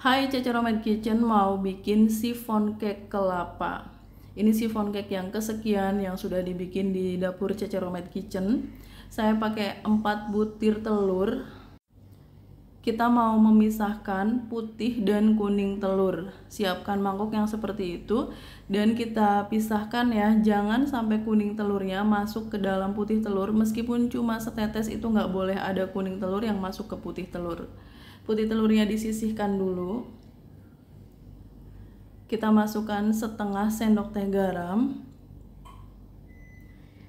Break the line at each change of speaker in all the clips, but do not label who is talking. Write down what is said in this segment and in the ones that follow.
Hai Caca Roman Kitchen mau bikin sifon cake kelapa Ini sifon cake yang kesekian yang sudah dibikin di dapur Caca Roman Kitchen Saya pakai 4 butir telur Kita mau memisahkan putih dan kuning telur Siapkan mangkuk yang seperti itu Dan kita pisahkan ya Jangan sampai kuning telurnya masuk ke dalam putih telur Meskipun cuma setetes itu nggak boleh ada kuning telur yang masuk ke putih telur putih telurnya disisihkan dulu kita masukkan setengah sendok teh garam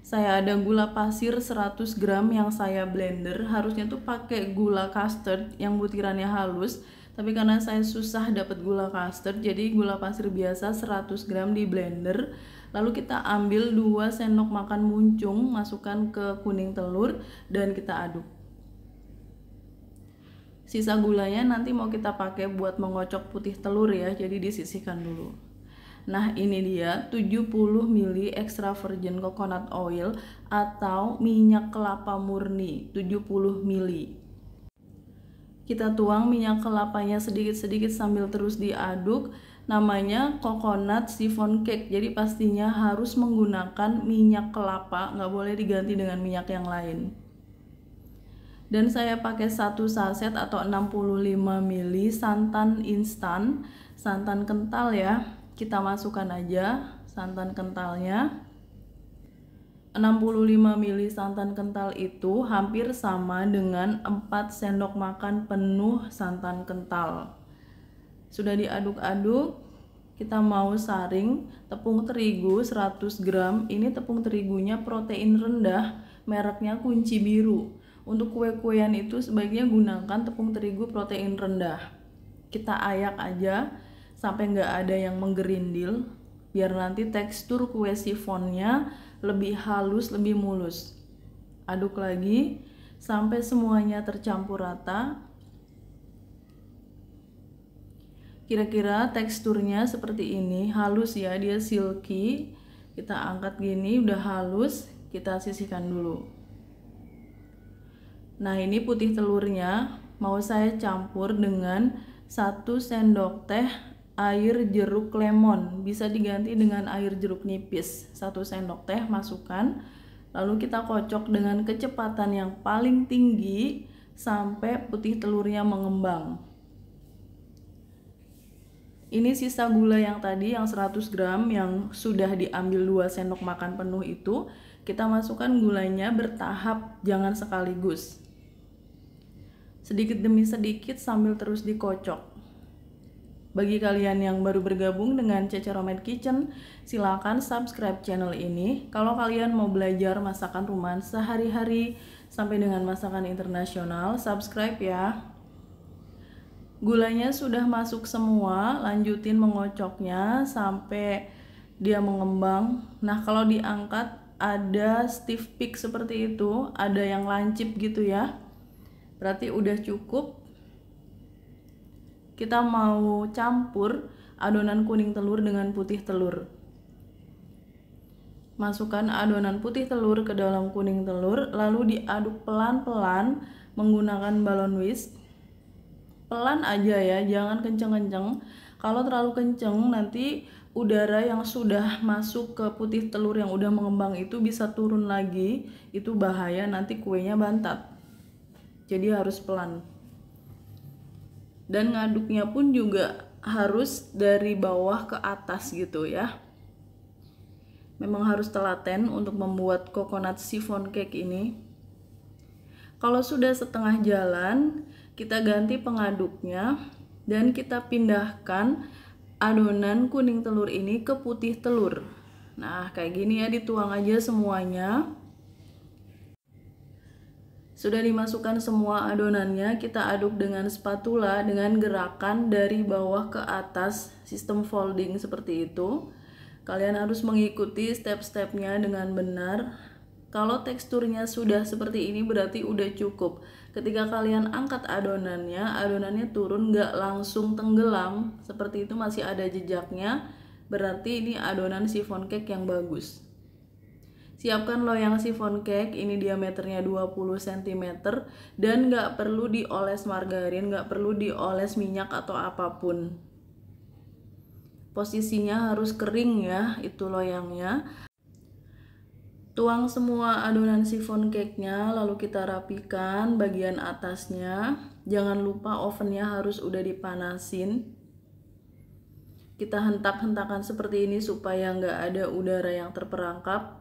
saya ada gula pasir 100 gram yang saya blender harusnya tuh pakai gula custard yang butirannya halus tapi karena saya susah dapat gula custard jadi gula pasir biasa 100 gram di blender lalu kita ambil 2 sendok makan muncung masukkan ke kuning telur dan kita aduk Sisa gulanya nanti mau kita pakai buat mengocok putih telur ya, jadi disisihkan dulu. Nah ini dia 70 ml extra virgin coconut oil atau minyak kelapa murni 70 ml kita tuang minyak kelapanya sedikit-sedikit sambil terus diaduk namanya coconut chiffon cake jadi pastinya harus menggunakan minyak kelapa nggak boleh diganti dengan minyak yang lain dan saya pakai satu saset atau 65 ml santan instan santan kental ya kita masukkan aja santan kentalnya 65 ml santan kental itu hampir sama dengan 4 sendok makan penuh santan kental sudah diaduk-aduk kita mau saring tepung terigu 100 gram ini tepung terigunya protein rendah mereknya kunci biru untuk kue-kuean itu sebaiknya gunakan tepung terigu protein rendah. Kita ayak aja sampai nggak ada yang menggerindil biar nanti tekstur kue sifonnya lebih halus, lebih mulus. Aduk lagi sampai semuanya tercampur rata. Kira-kira teksturnya seperti ini, halus ya, dia silky. Kita angkat gini, udah halus, kita sisihkan dulu. Nah ini putih telurnya mau saya campur dengan 1 sendok teh air jeruk lemon bisa diganti dengan air jeruk nipis 1 sendok teh masukkan lalu kita kocok dengan kecepatan yang paling tinggi sampai putih telurnya mengembang ini sisa gula yang tadi yang 100 gram yang sudah diambil 2 sendok makan penuh itu kita masukkan gulanya bertahap jangan sekaligus sedikit demi sedikit sambil terus dikocok. Bagi kalian yang baru bergabung dengan Cece Romet Kitchen, silakan subscribe channel ini. Kalau kalian mau belajar masakan rumahan sehari-hari sampai dengan masakan internasional, subscribe ya. Gulanya sudah masuk semua, lanjutin mengocoknya sampai dia mengembang. Nah, kalau diangkat ada stiff peak seperti itu, ada yang lancip gitu ya berarti udah cukup kita mau campur adonan kuning telur dengan putih telur masukkan adonan putih telur ke dalam kuning telur lalu diaduk pelan-pelan menggunakan balon whisk pelan aja ya jangan kenceng-kenceng kalau terlalu kenceng nanti udara yang sudah masuk ke putih telur yang udah mengembang itu bisa turun lagi itu bahaya nanti kuenya bantat jadi harus pelan dan ngaduknya pun juga harus dari bawah ke atas gitu ya memang harus telaten untuk membuat coconut chiffon cake ini. Kalau sudah setengah jalan, kita ganti pengaduknya dan kita pindahkan adonan kuning telur ini ke putih telur. Nah, kayak gini ya dituang aja semuanya. Sudah dimasukkan semua adonannya, kita aduk dengan spatula dengan gerakan dari bawah ke atas sistem folding seperti itu. Kalian harus mengikuti step-stepnya dengan benar. Kalau teksturnya sudah seperti ini berarti udah cukup. Ketika kalian angkat adonannya, adonannya turun nggak langsung tenggelam. Seperti itu masih ada jejaknya. Berarti ini adonan siphon cake yang bagus. Siapkan loyang siphon cake, ini diameternya 20 cm dan nggak perlu dioles margarin, nggak perlu dioles minyak atau apapun. Posisinya harus kering ya, itu loyangnya. Tuang semua adonan siphon cake-nya, lalu kita rapikan bagian atasnya. Jangan lupa ovennya harus udah dipanasin kita hentak-hentakan seperti ini supaya nggak ada udara yang terperangkap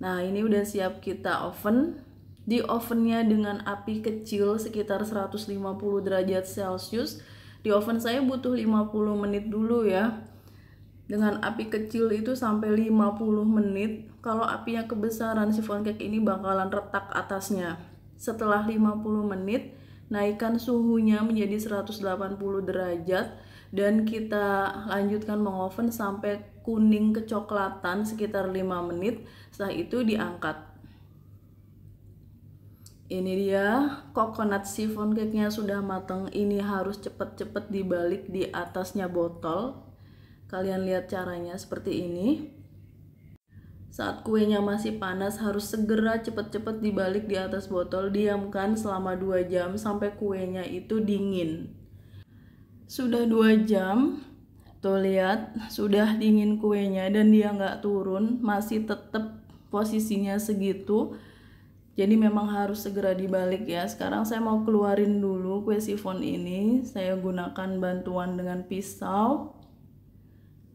Nah ini udah siap kita oven Di ovennya dengan api kecil sekitar 150 derajat celcius Di oven saya butuh 50 menit dulu ya Dengan api kecil itu sampai 50 menit Kalau apinya kebesaran sifon cake ini bakalan retak atasnya Setelah 50 menit naikkan suhunya menjadi 180 derajat dan kita lanjutkan mengoven sampai kuning kecoklatan sekitar 5 menit setelah itu diangkat ini dia coconut chiffon cake nya sudah matang. ini harus cepet-cepet dibalik di atasnya botol kalian lihat caranya seperti ini saat kuenya masih panas harus segera cepet-cepet dibalik di atas botol diamkan selama 2 jam sampai kuenya itu dingin sudah dua jam, tuh lihat sudah dingin kuenya dan dia nggak turun, masih tetap posisinya segitu. Jadi memang harus segera dibalik ya. Sekarang saya mau keluarin dulu kue sifon ini. Saya gunakan bantuan dengan pisau.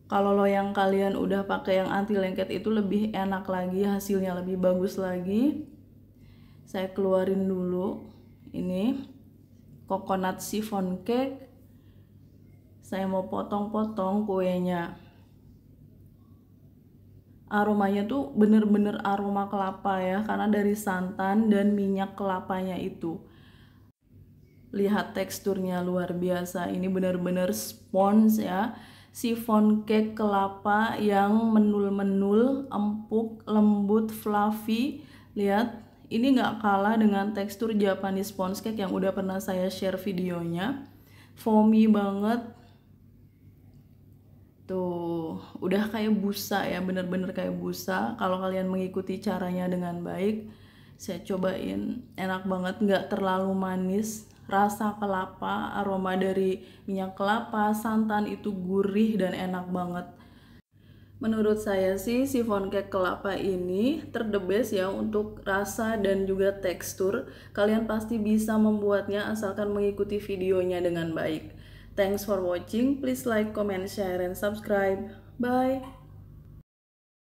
Kalau loyang kalian udah pakai yang anti lengket itu lebih enak lagi, hasilnya lebih bagus lagi. Saya keluarin dulu ini coconut chiffon cake saya mau potong-potong kuenya. Aromanya tuh bener-bener aroma kelapa ya, karena dari santan dan minyak kelapanya itu. Lihat teksturnya luar biasa, ini bener-bener spons ya. Sifon cake kelapa yang menul-menul, empuk, lembut, fluffy. Lihat, ini nggak kalah dengan tekstur Japanese sponge cake yang udah pernah saya share videonya. Foamy banget, Tuh, gitu. udah kayak busa ya, bener-bener kayak busa. Kalau kalian mengikuti caranya dengan baik, saya cobain enak banget, nggak terlalu manis. Rasa kelapa, aroma dari minyak kelapa, santan itu gurih dan enak banget. Menurut saya sih sifon cake kelapa ini terdebes ya untuk rasa dan juga tekstur. Kalian pasti bisa membuatnya asalkan mengikuti videonya dengan baik. Thanks for watching. Please like, comment, share, and subscribe. Bye.